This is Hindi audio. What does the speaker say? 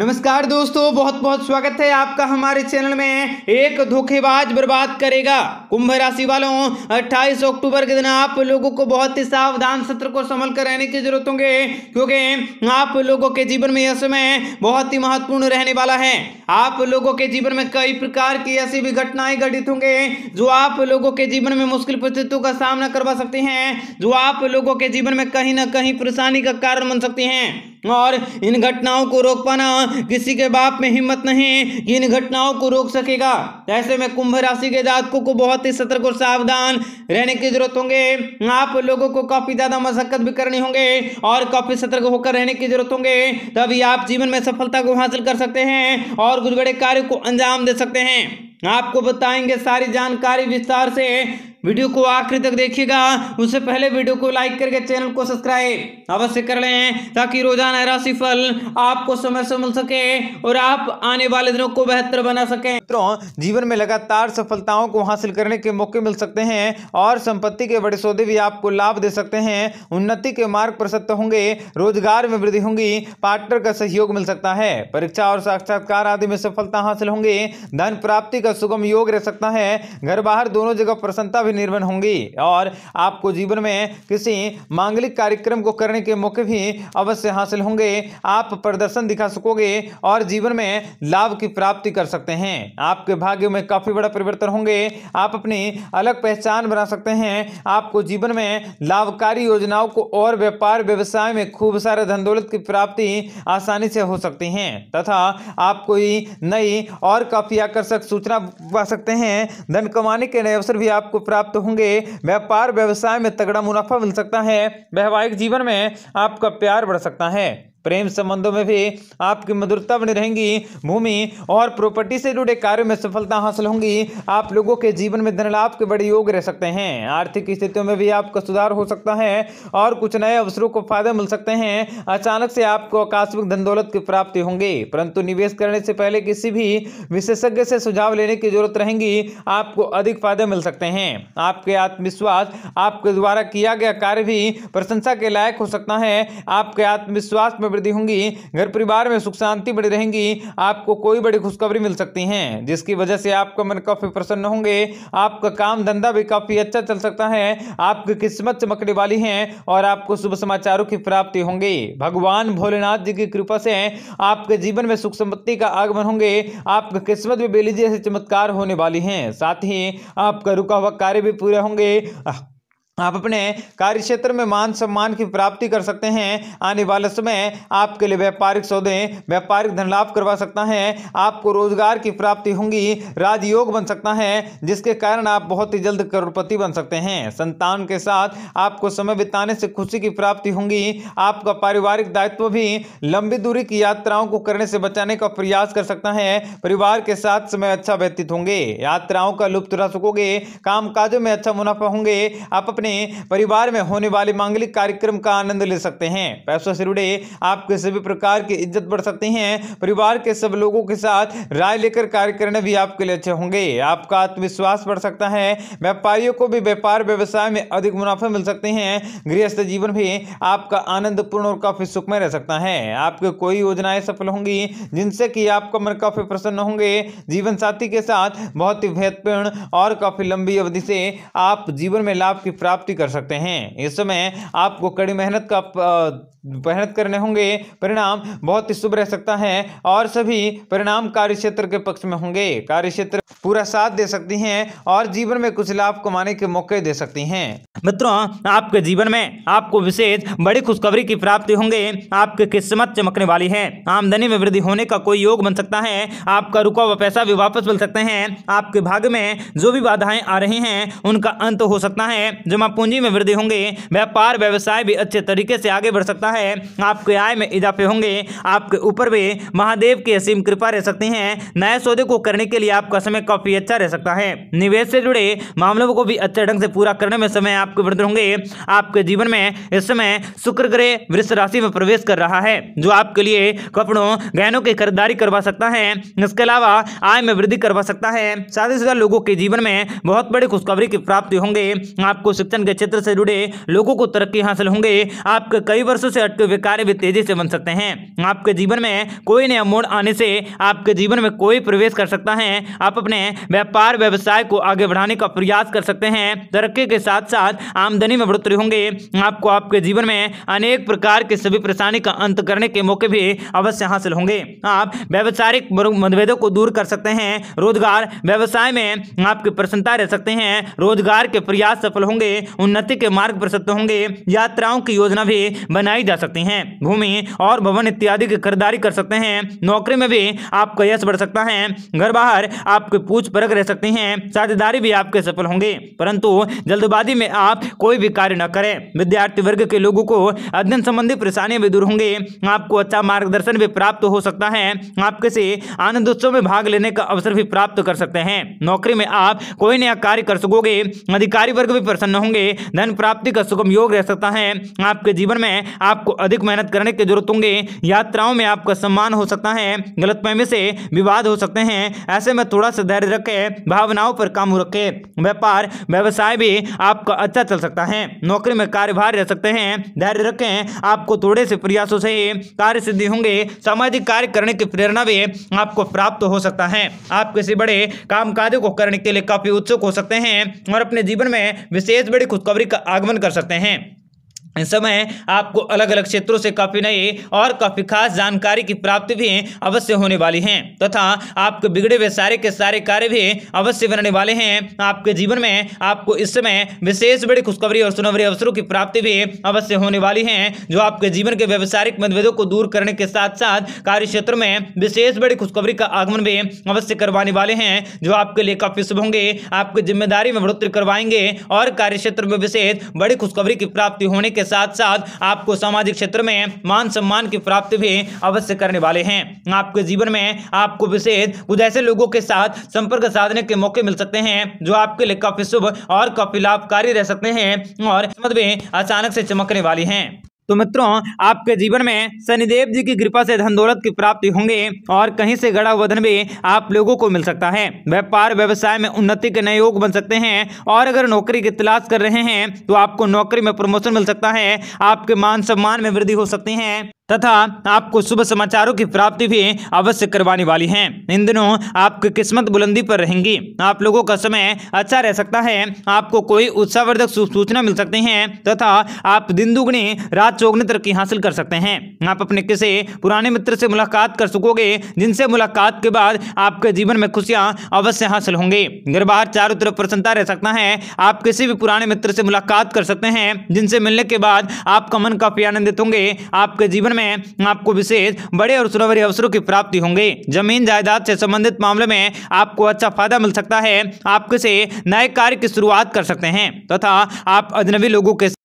नमस्कार दोस्तों बहुत बहुत स्वागत है आपका हमारे चैनल में एक धोखेबाज बर्बाद करेगा कुंभ राशि वालों 28 अक्टूबर के दिन आप लोगों को बहुत ही सावधान सत्र को संभल कर रहने की जरूरत होंगे क्योंकि आप लोगों के जीवन में यह समय बहुत ही महत्वपूर्ण रहने वाला है आप लोगों के जीवन में कई प्रकार की ऐसी भी घटनाएं घटित होंगे जो आप लोगों के जीवन में मुश्किल परिस्थितियों का सामना करवा सकती हैं जो आप लोगों के जीवन में कहीं ना कहीं परेशानी का कारण बन सकती हैं और इन घटनाओं को रोक पाना किसी के बाप में हिम्मत नहीं कि इन घटनाओं को रोक सकेगा ऐसे में कुंभ राशि के जातकों को बहुत ही सतर्क और सावधान रहने की जरूरत होंगे आप लोगों को काफी ज्यादा मशक्कत भी करनी होंगे और काफी सतर्क होकर रहने की जरूरत होंगे तभी आप जीवन में सफलता को हासिल कर सकते हैं और कुछ बड़े कार्य को अंजाम दे सकते हैं आपको बताएंगे सारी जानकारी विस्तार से वीडियो को आखिर तक देखिएगा उससे पहले वीडियो को लाइक करके चैनल को सब्सक्राइब अवश्य कर ले ताकि रोजाना फल आपको समय से मिल सके और आप आने वाले दिनों को बेहतर बना सके मित्रों जीवन में लगातार सफलताओं को हासिल करने के मौके मिल सकते हैं और संपत्ति के बड़े सौदे भी आपको लाभ दे सकते हैं उन्नति के मार्ग प्रसत होंगे रोजगार में वृद्धि होंगी पार्टनर का सहयोग मिल सकता है परीक्षा और साक्षात्कार आदि में सफलता हासिल होंगे धन प्राप्ति का सुगम योग रह सकता है घर बाहर दोनों जगह प्रसन्नता निर्भर होंगी और आपको जीवन में किसी मांगलिक कार्यक्रम को करने के मौके भी अवश्य हासिल होंगे आप प्रदर्शन दिखा सकोगे और जीवन में लाभ की प्राप्ति कर सकते हैं आपके भाग्य में काफ़ी बड़ा परिवर्तन होंगे आप अपनी अलग पहचान बना सकते हैं आपको जीवन में लाभकारी योजनाओं को और व्यापार व्यवसाय में खूब सारे धन दौलत की प्राप्ति आसानी से हो सकती है तथा आप कोई नई और काफ़ी आकर्षक सूचना पा सकते हैं धन कमाने के नए अवसर भी आपको प्राप्त प्राप्त होंगे व्यापार व्यवसाय में तगड़ा मुनाफा मिल सकता है वैवाहिक जीवन में आपका प्यार बढ़ सकता है प्रेम संबंधों में भी आपकी मधुरता बनी रहेंगी भूमि और प्रॉपर्टी से जुड़े कार्यों में सफलता हासिल होंगी आप लोगों के जीवन में धन लाभ के बड़े योग रह सकते हैं आर्थिक स्थितियों में भी आपका सुधार हो सकता है और कुछ नए अवसरों को फायदा मिल सकते हैं अचानक से आपको आकस्मिक धन दौलत की प्राप्ति होंगे परंतु निवेश करने से पहले किसी भी विशेषज्ञ से सुझाव लेने की जरूरत रहेंगी आपको अधिक फायदे मिल सकते हैं आपके आत्मविश्वास आपके द्वारा किया गया कार्य भी प्रशंसा के लायक हो सकता है आपके आत्मविश्वास में में वृद्धि होंगी घर परिवार में सुख शांति बनी रहेंगी आपको कोई बड़ी खुशखबरी मिल सकती है जिसकी वजह से आपका मन काफी प्रसन्न होंगे आपका काम धंधा भी काफी अच्छा चल सकता है आपकी किस्मत चमकने वाली है और आपको शुभ समाचारों की प्राप्ति होंगी भगवान भोलेनाथ जी की कृपा से आपके जीवन में सुख संपत्ति का आगमन होंगे आपकी किस्मत भी बेलीजी से चमत्कार होने वाली है साथ ही आपका रुका हुआ कार्य भी पूरे होंगे आप अपने कार्य क्षेत्र में मान सम्मान की प्राप्ति कर सकते हैं आने वाले समय आपके लिए व्यापारिक सौदे व्यापारिक धन लाभ करवा सकता है आपको रोजगार की प्राप्ति होंगी राजयोग बन सकता है जिसके कारण आप बहुत ही जल्द करोड़पति बन सकते हैं संतान के साथ आपको समय बिताने से खुशी की प्राप्ति होंगी आपका पारिवारिक दायित्व भी लंबी दूरी की यात्राओं को करने से बचाने का प्रयास कर सकता है परिवार के साथ समय अच्छा व्यतीत होंगे यात्राओं का लुप्त रह सकोगे काम में अच्छा मुनाफा होंगे आप अपने अपने परिवार में होने वाले मांगलिक कार्यक्रम का आनंद ले सकते हैं पैसों से जुड़े आपके सभी प्रकार की इज्जत बढ़ सकते है परिवार के सब लोगों के साथ राय लेकर कार्य करने भी आपके लिए अच्छे होंगे आपका आत्मविश्वास बढ़ सकता है व्यापारियों को भी व्यापार व्यवसाय में अधिक मुनाफे मिल सकते हैं गृहस्थ जीवन भी आपका आनंदपूर्ण और काफी सुखमय रह सकता है आपके कोई योजनाएं सफल होंगी जिनसे कि आपका मन काफी प्रसन्न होंगे जीवन साथी के साथ बहुत ही महत्वपूर्ण और काफी लंबी अवधि से आप जीवन में लाभ की प्राप्ति प्राप्ति कर सकते हैं इस समय आपको कड़ी मेहनत का मेहनत करने होंगे परिणाम बहुत ही शुभ रह सकता है और सभी परिणाम कार्य क्षेत्र के पक्ष में होंगे कार्य क्षेत्र पूरा साथ दे सकती हैं और जीवन में कुछ लाभ कमाने के मौके दे सकती हैं मित्रों आपके जीवन में आपको विशेष बड़ी खुशखबरी की प्राप्ति होंगे आपके किस्मत चमकने वाली है आमदनी में वृद्धि होने का कोई योग बन सकता है आपका रुका हुआ पैसा भी वापस मिल सकते हैं आपके भाग्य में जो भी बाधाएं आ रही हैं उनका अंत हो सकता है जमा पूंजी में वृद्धि होंगे व्यापार व्यवसाय भी अच्छे तरीके से आगे बढ़ सकता है होता है आपके आय में इजाफे होंगे आपके ऊपर भी महादेव की असीम कृपा रह सकती है नए सौदे को करने के लिए आपका समय काफी अच्छा रह सकता है निवेश से जुड़े मामलों को भी अच्छे ढंग से पूरा करने में समय आपके वृद्ध होंगे आपके जीवन में इस समय शुक्र ग्रह वृक्ष राशि में प्रवेश कर रहा है जो आपके लिए कपड़ों गहनों की खरीदारी करवा सकता है इसके अलावा आय में वृद्धि करवा सकता है साथ साथ लोगों के जीवन में बहुत बड़ी खुशखबरी की प्राप्ति होंगे आपको शिक्षण के क्षेत्र से जुड़े लोगों को तरक्की हासिल होंगे आपके कई वर्षों से से हुए कार्य भी तेजी से बन सकते हैं आपके जीवन में कोई नया मोड़ आने से आपके जीवन में कोई प्रवेश कर सकता है आप अपने व्यापार व्यवसाय को आगे बढ़ाने का प्रयास कर सकते हैं तरक्की के साथ साथ आमदनी में बढ़ोतरी होंगे आपको आपके जीवन में अनेक प्रकार के सभी परेशानी का अंत करने के मौके भी अवश्य हासिल होंगे आप व्यवसायिक मतभेदों को दूर कर सकते हैं रोजगार व्यवसाय में आपकी प्रसन्नता रह सकते हैं रोजगार के प्रयास सफल होंगे उन्नति के मार्ग प्रसन्न होंगे यात्राओं की योजना भी बनाई जा सकती हैं भूमि और भवन इत्यादि की खरीदारी कर सकते हैं नौकरी में भी आपका यश बढ़ सकता है घर बाहर आपके पूछ परख रह सकते हैं साझेदारी भी आपके सफल होंगे परंतु जल्दबाजी में आप कोई भी कार्य न करें विद्यार्थी वर्ग के लोगों को अध्ययन संबंधी परेशानियां भी दूर होंगे आपको अच्छा मार्गदर्शन भी प्राप्त हो सकता है आप किसी आनंद उत्सव में भाग लेने का अवसर भी प्राप्त कर सकते हैं नौकरी में आप कोई नया कार्य कर सकोगे अधिकारी वर्ग भी प्रसन्न होंगे धन प्राप्ति का सुगम योग रह सकता है आपके जीवन में आप आपको अधिक मेहनत करने की जरूरत होंगे यात्राओं में आपका सम्मान हो सकता है गलतफहमी से विवाद हो सकते हैं ऐसे में थोड़ा सा धैर्य रखें भावनाओं पर काम रखें व्यापार व्यवसाय भी आपका अच्छा चल सकता है नौकरी में कार्यभार रह सकते हैं धैर्य रखें आपको थोड़े से प्रयासों से ही कार्य सिद्धि होंगे सामाजिक कार्य करने की प्रेरणा भी आपको प्राप्त हो सकता है आप किसी बड़े काम कार्यों को करने के लिए काफी उत्सुक हो सकते हैं और अपने जीवन में विशेष बड़ी खुशखबरी का आगमन कर सकते हैं समय आपको अलग अलग क्षेत्रों से काफ़ी नई और काफ़ी खास जानकारी की प्राप्ति भी अवश्य होने वाली है तथा आपके बिगड़े हुए सारे के सारे कार्य भी अवश्य बनने वाले हैं आपके जीवन में आपको इस समय विशेष बड़ी खुशखबरी और सुनवरी अवसरों की प्राप्ति भी अवश्य होने वाली है जो आपके जीवन के व्यवसायिक मतभेदों को दूर करने के साथ साथ कार्य क्षेत्र में विशेष बड़ी खुशखबरी का आगमन भी अवश्य करवाने वाले हैं जो आपके लिए काफ़ी शुभ होंगे आपकी जिम्मेदारी में बढ़ोतरी करवाएंगे और कार्य क्षेत्र में विशेष बड़ी खुशखबरी की प्राप्ति होने के साथ साथ आपको सामाजिक क्षेत्र में मान सम्मान की प्राप्ति भी अवश्य करने वाले हैं आपके जीवन में आपको विशेष कुछ ऐसे लोगों के साथ संपर्क साधने के मौके मिल सकते हैं जो आपके लिए काफी शुभ और काफी लाभकारी रह सकते हैं और अचानक से चमकने वाली है तो मित्रों आपके जीवन में शनिदेव जी की कृपा से धन दौलत की प्राप्ति होंगे और कहीं से गड़ा हुआ धन भी आप लोगों को मिल सकता है व्यापार व्यवसाय में उन्नति के नए योग बन सकते हैं और अगर नौकरी की तलाश कर रहे हैं तो आपको नौकरी में प्रमोशन मिल सकता है आपके मान सम्मान में वृद्धि हो सकती है तथा आपको शुभ समाचारों की प्राप्ति भी अवश्य करवाने वाली है इन दिनों आपकी किस्मत बुलंदी पर रहेंगी आप लोगों का समय अच्छा रह सकता है आपको कोई उत्साहवर्धक सूचना मिल सकती है तथा आप दिन दुगुनी रात चौगनी तरक्की हासिल कर सकते हैं आप अपने किसी पुराने मित्र से मुलाकात कर सकोगे जिनसे मुलाकात के बाद आपके जीवन में खुशियां अवश्य हासिल होंगे घर बाहर चारों तरफ प्रसन्नता रह सकता है आप किसी भी पुराने मित्र से मुलाकात कर सकते हैं जिनसे मिलने के बाद आपका मन काफी आनंदित होंगे आपके जीवन में में आपको विशेष बड़े और सुनहरे अवसरों की प्राप्ति होंगे जमीन जायदाद से संबंधित मामले में आपको अच्छा फायदा मिल सकता है आप किसी नए कार्य की शुरुआत कर सकते हैं तथा तो आप अजनबी लोगों के